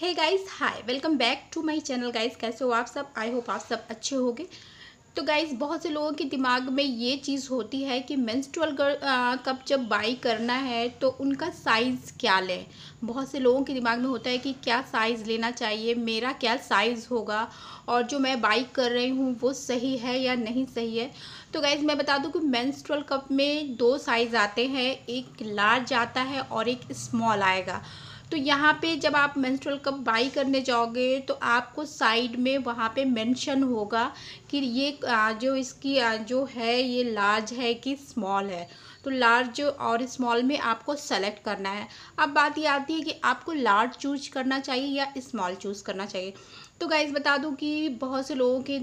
hey guys hi welcome back to my channel guys कैसे हो आप सब आई होप आप सब अच्छे होंगे तो गाइस बहुत से लोगों के दिमाग में ये चीज़ होती है कि मेंस्ट्रुअल कप जब बाई करना है तो उनका साइज़ क्या लें बहुत से लोगों के दिमाग में होता है कि क्या साइज़ लेना चाहिए मेरा क्या साइज़ होगा और जो मैं बाई कर रही हूँ वो सही है या नहीं सही है तो गाइज़ मैं बता दूँ कि मेंस्ट्रुअल कप में दो साइज़ आते हैं एक लार्ज आता है और एक स्मॉल आएगा तो यहाँ पे जब आप मेंस्ट्रुअल कप बाई करने जाओगे तो आपको साइड में वहाँ पे मेंशन होगा कि ये जो इसकी जो है ये लार्ज है कि स्मॉल है तो लार्ज और स्मॉल में आपको सेलेक्ट करना है अब बात ये आती है कि आपको लार्ज चूज करना चाहिए या स्मॉल चूज़ करना चाहिए तो गाइज़ बता दूं कि बहुत से लोगों के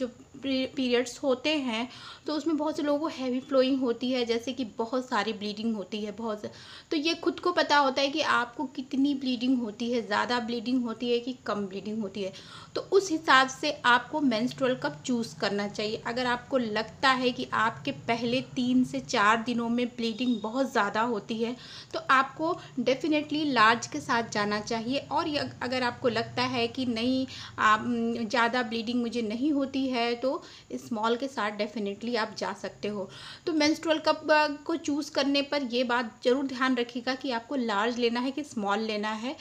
जो पीरियड्स होते हैं तो उसमें बहुत से लोगों को हैवी फ्लोइंग होती है जैसे कि बहुत सारी ब्लीडिंग होती है बहुत तो ये खुद को पता होता है कि आपको कितनी ब्लीडिंग होती है ज़्यादा ब्लीडिंग होती है कि कम ब्लीडिंग होती है तो उस हिसाब से आपको मेंस्ट्रुअल कप चूज़ करना चाहिए अगर आपको लगता है कि आपके पहले तीन से चार दिनों में ब्लीडिंग बहुत ज़्यादा होती है तो आपको डेफिनेटली लार्ज के साथ जाना चाहिए और अगर आपको लगता है कि नहीं ज़्यादा ब्लीडिंग मुझे नहीं होती है तो स्मॉल के साथ डेफिनेटली आप जा सकते हो तो मेंस्ट्रुअल कप uh, को चूज़ करने पर यह बात ज़रूर ध्यान रखिएगा कि आपको लार्ज लेना है कि स्मॉल लेना है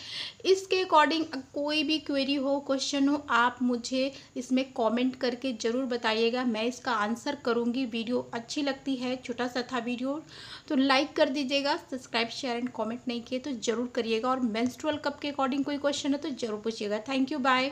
इसके अकॉर्डिंग uh, कोई भी क्वेरी हो क्वेश्चन हो आप मुझे इसमें कॉमेंट करके ज़रूर बताइएगा मैं इसका आंसर करूँगी वीडियो अच्छी लगती है छोटा सा था वीडियो तो लाइक कर दीजिएगा सब्सक्राइब शेयर एंड कॉमेंट नहीं किए तो ज़रूर करिएगा और मेंस्ट्रुअल कप के अकॉर्डिंग कोई क्वेश्चन है तो ज़रूर पूछिएगा थैंक यू बाय